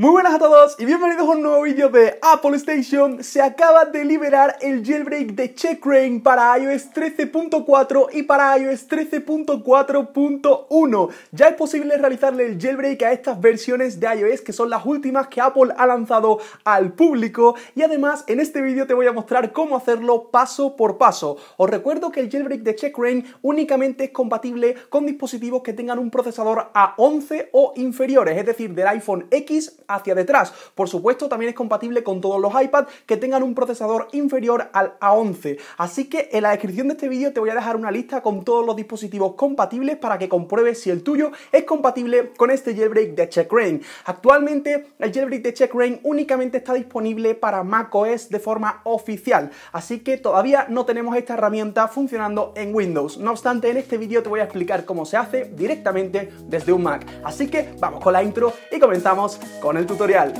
Muy buenas a todos y bienvenidos a un nuevo vídeo de Apple Station. Se acaba de liberar el jailbreak de CheckRain para iOS 13.4 y para iOS 13.4.1. Ya es posible realizarle el jailbreak a estas versiones de iOS que son las últimas que Apple ha lanzado al público y además en este vídeo te voy a mostrar cómo hacerlo paso por paso. Os recuerdo que el jailbreak de CheckRain únicamente es compatible con dispositivos que tengan un procesador A11 o inferiores, es decir, del iPhone X hacia detrás. Por supuesto, también es compatible con todos los iPads que tengan un procesador inferior al A11. Así que en la descripción de este vídeo te voy a dejar una lista con todos los dispositivos compatibles para que compruebes si el tuyo es compatible con este jailbreak de CheckRain. Actualmente, el jailbreak de CheckRain únicamente está disponible para macOS de forma oficial, así que todavía no tenemos esta herramienta funcionando en Windows. No obstante, en este vídeo te voy a explicar cómo se hace directamente desde un Mac. Así que vamos con la intro y comenzamos con el tutorial.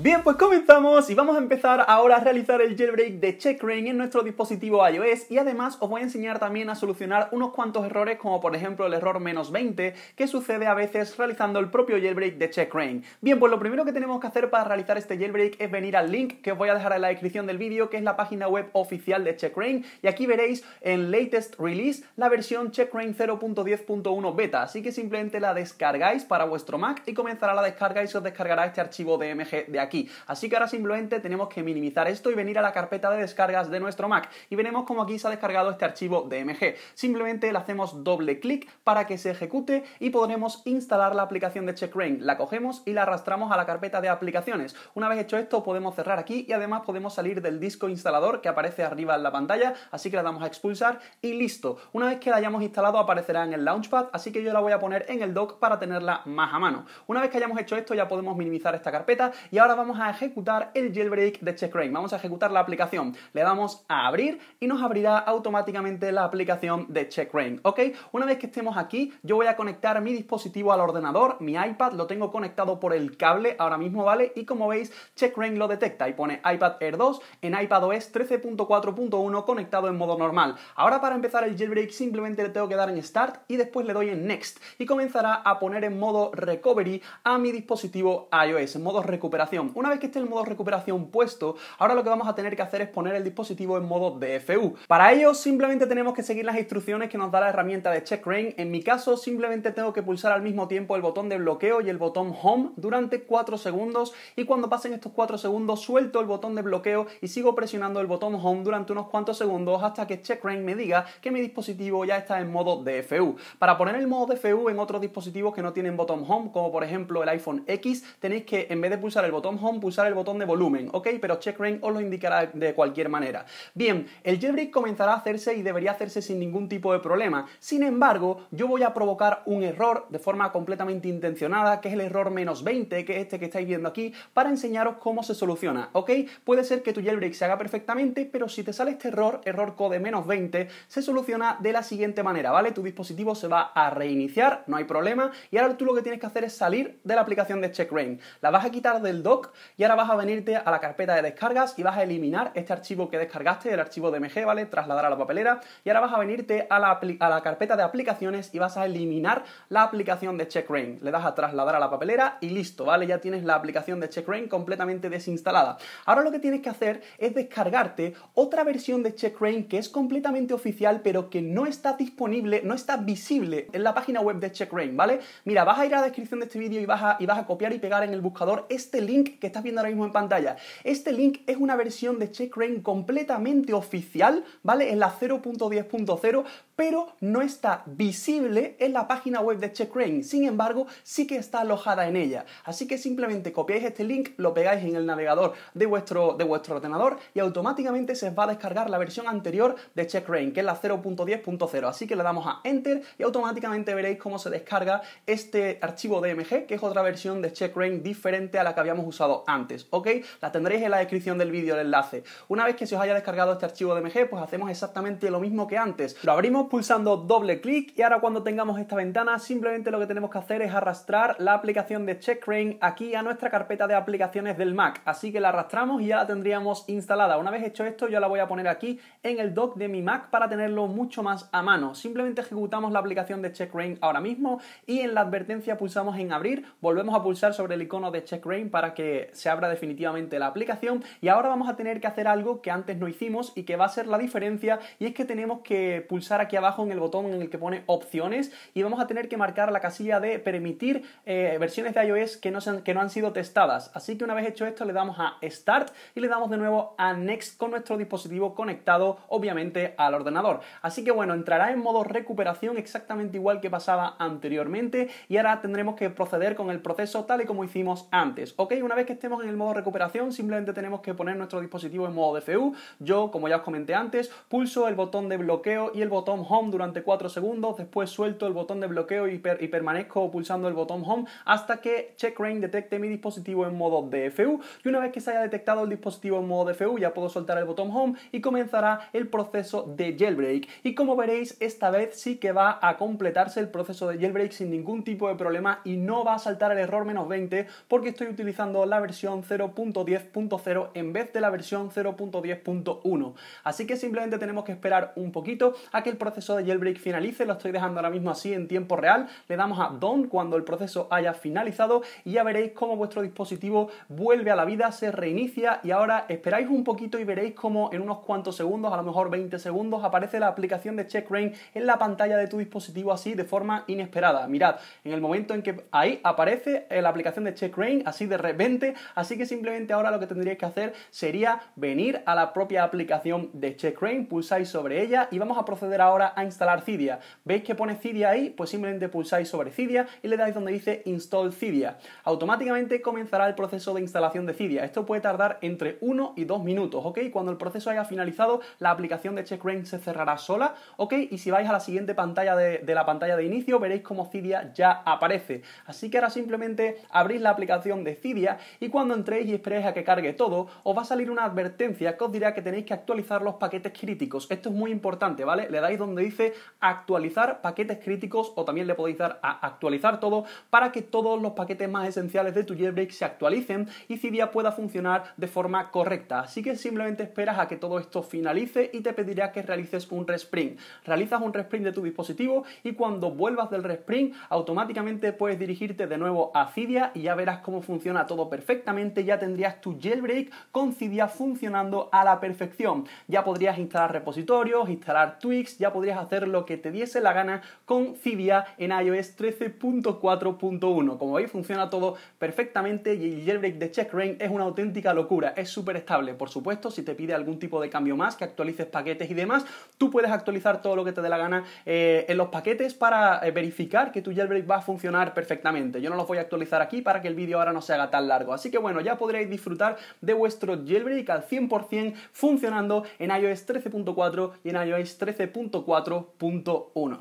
Bien, pues comenzamos y vamos a empezar ahora a realizar el jailbreak de CheckRain en nuestro dispositivo iOS y además os voy a enseñar también a solucionar unos cuantos errores como por ejemplo el error menos 20 que sucede a veces realizando el propio jailbreak de CheckRain. Bien, pues lo primero que tenemos que hacer para realizar este jailbreak es venir al link que os voy a dejar en la descripción del vídeo que es la página web oficial de CheckRain y aquí veréis en latest release la versión CheckRain 0.10.1 beta, así que simplemente la descargáis para vuestro Mac y comenzará la descarga y se os descargará este archivo de MG de aquí. Así que ahora simplemente tenemos que minimizar esto y venir a la carpeta de descargas de nuestro Mac y veremos cómo aquí se ha descargado este archivo DMG. Simplemente le hacemos doble clic para que se ejecute y podremos instalar la aplicación de CheckRain. La cogemos y la arrastramos a la carpeta de aplicaciones. Una vez hecho esto podemos cerrar aquí y además podemos salir del disco instalador que aparece arriba en la pantalla, así que la damos a expulsar y listo. Una vez que la hayamos instalado aparecerá en el Launchpad, así que yo la voy a poner en el dock para tenerla más a mano. Una vez que hayamos hecho esto ya podemos minimizar esta carpeta y ahora vamos a ejecutar el jailbreak de CheckRain. Vamos a ejecutar la aplicación. Le damos a abrir y nos abrirá automáticamente la aplicación de CheckRain. ¿Ok? Una vez que estemos aquí, yo voy a conectar mi dispositivo al ordenador, mi iPad, lo tengo conectado por el cable ahora mismo, ¿vale? Y como veis, CheckRain lo detecta y pone iPad Air 2 en iPadOS 13.4.1 conectado en modo normal. Ahora para empezar el jailbreak simplemente le tengo que dar en Start y después le doy en Next y comenzará a poner en modo Recovery a mi dispositivo iOS, en modo recuperación. Una vez que esté el modo recuperación puesto, ahora lo que vamos a tener que hacer es poner el dispositivo en modo DFU. Para ello simplemente tenemos que seguir las instrucciones que nos da la herramienta de CheckRain. En mi caso simplemente tengo que pulsar al mismo tiempo el botón de bloqueo y el botón Home durante 4 segundos y cuando pasen estos 4 segundos suelto el botón de bloqueo y sigo presionando el botón Home durante unos cuantos segundos hasta que CheckRain me diga que mi dispositivo ya está en modo DFU. Para poner el modo DFU en otros dispositivos que no tienen botón Home, como por ejemplo el iPhone X, tenéis que en vez de pulsar el botón pulsar el botón de volumen, ¿ok? Pero CheckRain os lo indicará de cualquier manera. Bien, el jailbreak comenzará a hacerse y debería hacerse sin ningún tipo de problema. Sin embargo, yo voy a provocar un error de forma completamente intencionada, que es el error menos 20, que es este que estáis viendo aquí, para enseñaros cómo se soluciona, ¿ok? Puede ser que tu jailbreak se haga perfectamente, pero si te sale este error, error code menos 20, se soluciona de la siguiente manera, ¿vale? Tu dispositivo se va a reiniciar, no hay problema, y ahora tú lo que tienes que hacer es salir de la aplicación de CheckRain. La vas a quitar del dock y ahora vas a venirte a la carpeta de descargas y vas a eliminar este archivo que descargaste, el archivo DMG, ¿vale? Trasladar a la papelera y ahora vas a venirte a la, carpeta de aplicaciones y vas a eliminar la aplicación de CheckRain. Le das a trasladar a la papelera y listo, ¿vale? Ya tienes la aplicación de CheckRain completamente desinstalada. Ahora lo que tienes que hacer es descargarte otra versión de CheckRain que es completamente oficial pero que no está disponible, no está visible en la página web de CheckRain, ¿vale? Mira, vas a ir a la descripción de este vídeo y y vas a copiar y pegar en el buscador este link que estás viendo ahora mismo en pantalla. Este link es una versión de CheckRain completamente oficial, ¿vale? En la 0.10.0 pero no está visible en la página web de CheckRain. Sin embargo, sí que está alojada en ella. Así que simplemente copiáis este link, lo pegáis en el navegador de vuestro, de vuestro ordenador y automáticamente se va a descargar la versión anterior de CheckRain, que es la 0.10.0. Así que le damos a Enter y automáticamente veréis cómo se descarga este archivo DMG, e que es otra versión de CheckRain diferente a la que habíamos usado antes. ¿Ok? La tendréis en la descripción del vídeo el enlace. Una vez que se os haya descargado este archivo DMG, e pues hacemos exactamente lo mismo que antes. Lo abrimos pulsando doble clic y ahora cuando tengamos esta ventana simplemente lo que tenemos que hacer es arrastrar la aplicación de CheckRain aquí a nuestra carpeta de aplicaciones del Mac. Así que la arrastramos y ya la tendríamos instalada. Una vez hecho esto yo la voy a poner aquí en el dock de mi Mac para tenerlo mucho más a mano. Simplemente ejecutamos la aplicación de CheckRain ahora mismo y en la advertencia pulsamos en abrir, volvemos a pulsar sobre el icono de CheckRain para que se abra definitivamente la aplicación y ahora vamos a tener que hacer algo que antes no hicimos y que va a ser la diferencia y es que tenemos que pulsar aquí abajo en el botón en el que pone opciones y vamos a tener que marcar la casilla de permitir eh, versiones de iOS que no, sean, que no han sido testadas. Así que una vez hecho esto le damos a Start y le damos de nuevo a Next con nuestro dispositivo conectado obviamente al ordenador. Así que bueno, entrará en modo recuperación exactamente igual que pasaba anteriormente y ahora tendremos que proceder con el proceso tal y como hicimos antes. Ok, una vez que estemos en el modo recuperación simplemente tenemos que poner nuestro dispositivo en modo DFU. Yo, como ya os comenté antes, pulso el botón de bloqueo y el botón home durante 4 segundos, después suelto el botón de bloqueo y, permanezco pulsando el botón home hasta que CheckRain detecte mi dispositivo en modo DFU y una vez que se haya detectado el dispositivo en modo DFU ya puedo soltar el botón home y comenzará el proceso de jailbreak y como veréis esta vez sí que va a completarse el proceso de jailbreak sin ningún tipo de problema y no va a saltar el error menos 20 porque estoy utilizando la versión 0.10.0 en vez de la versión 0.10.1 así que simplemente tenemos que esperar un poquito a que el proceso de jailbreak finalice, lo estoy dejando ahora mismo así en tiempo real, le damos a Done cuando el proceso haya finalizado y ya veréis cómo vuestro dispositivo vuelve a la vida, se reinicia y ahora esperáis un poquito y veréis cómo en unos cuantos segundos, a lo mejor 20 segundos, aparece la aplicación de Check Rain en la pantalla de tu dispositivo así de forma inesperada. Mirad, en el momento en que ahí aparece la aplicación de Check Rain, así de repente, así que simplemente ahora lo que tendríais que hacer sería venir a la propia aplicación de Check Rain, pulsáis sobre ella y vamos a proceder ahora a instalar Cydia. ¿Veis que pone Cydia ahí? Pues simplemente pulsáis sobre Cydia y le dais donde dice Install Cydia. Automáticamente comenzará el proceso de instalación de Cydia. Esto puede tardar entre 1 y 2 minutos, ¿ok? Cuando el proceso haya finalizado, la aplicación de Checkra1n se cerrará sola, ¿ok? Y si vais a la siguiente pantalla de, la pantalla de inicio, veréis cómo Cydia ya aparece. Así que ahora simplemente abrís la aplicación de Cydia y cuando entréis y esperéis a que cargue todo, os va a salir una advertencia que os dirá que tenéis que actualizar los paquetes críticos. Esto es muy importante, ¿vale? Le dais donde donde dice actualizar paquetes críticos o también le podéis dar a actualizar todo para que todos los paquetes más esenciales de tu jailbreak se actualicen y Cydia pueda funcionar de forma correcta. Así que simplemente esperas a que todo esto finalice y te pedirá que realices un resprint. Realizas un resprint de tu dispositivo y cuando vuelvas del resprint automáticamente puedes dirigirte de nuevo a Cydia y ya verás cómo funciona todo perfectamente. Ya tendrías tu jailbreak con Cydia funcionando a la perfección. Ya podrías instalar repositorios, instalar tweaks, ya podrías hacer lo que te diese la gana con Cydia en iOS 13.4.1. Como veis, funciona todo perfectamente y el jailbreak de CheckRain es una auténtica locura. Es súper estable, por supuesto. Si te pide algún tipo de cambio más, que actualices paquetes y demás, tú puedes actualizar todo lo que te dé la gana eh, en los paquetes para eh, verificar que tu jailbreak va a funcionar perfectamente. Yo no los voy a actualizar aquí para que el vídeo ahora no se haga tan largo. Así que bueno, ya podréis disfrutar de vuestro jailbreak al 100% funcionando en iOS 13.4 y en iOS 13.4 4.1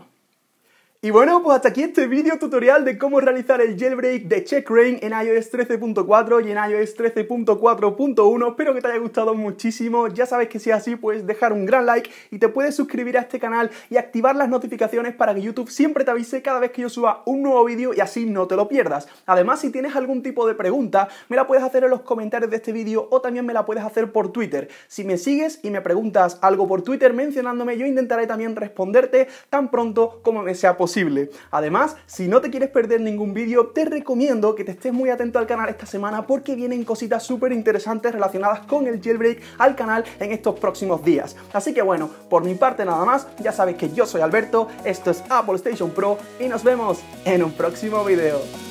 y bueno, pues hasta aquí este vídeo tutorial de cómo realizar el jailbreak de CheckRain en iOS 13.4 y en iOS 13.4.1. Espero que te haya gustado muchísimo. Ya sabes que si es así, puedes dejar un gran like y te puedes suscribir a este canal y activar las notificaciones para que YouTube siempre te avise cada vez que yo suba un nuevo vídeo y así no te lo pierdas. Además, si tienes algún tipo de pregunta, me la puedes hacer en los comentarios de este vídeo o también me la puedes hacer por Twitter. Si me sigues y me preguntas algo por Twitter mencionándome, yo intentaré también responderte tan pronto como me sea posible Además, si no te quieres perder ningún vídeo, te recomiendo que te estés muy atento al canal esta semana porque vienen cositas súper interesantes relacionadas con el jailbreak al canal en estos próximos días. Así que bueno, por mi parte nada más, ya sabes que yo soy Alberto, esto es Apple Station Pro y nos vemos en un próximo video.